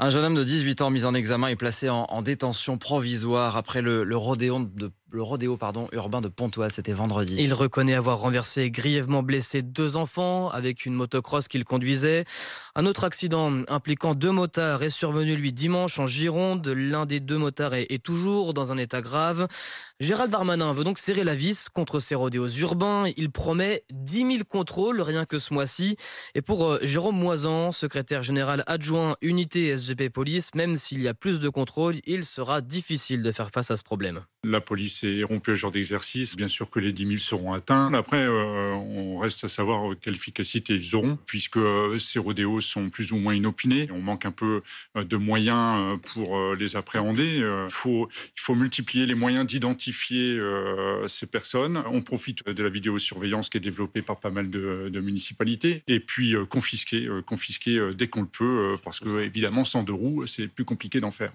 Un jeune homme de 18 ans mis en examen est placé en, détention provisoire après le, le rodéon de le rodéo pardon, urbain de Pontoise. C'était vendredi. Il reconnaît avoir renversé grièvement blessé deux enfants avec une motocross qu'il conduisait. Un autre accident impliquant deux motards est survenu lui dimanche en Gironde. L'un des deux motards est, toujours dans un état grave. Gérald Darmanin veut donc serrer la vis contre ces rodéos urbains. Il promet 10 000 contrôles rien que ce mois-ci. Et pour euh, Jérôme Moisan, secrétaire général adjoint unité SGP Police, même s'il y a plus de contrôles, il sera difficile de faire face à ce problème. La police c'est rompu à genre d'exercice, bien sûr que les 10 000 seront atteints. Après, euh, on reste à savoir quelle efficacité ils auront, puisque euh, ces rodéos sont plus ou moins inopinés. On manque un peu euh, de moyens pour les appréhender. Il faut, multiplier les moyens d'identifier ces personnes. On profite de la vidéosurveillance qui est développée par pas mal de, de municipalités. Et puis, confisquer, confisquer dès qu'on le peut, parce que, évidemment, sans deux roues, c'est plus compliqué d'en faire.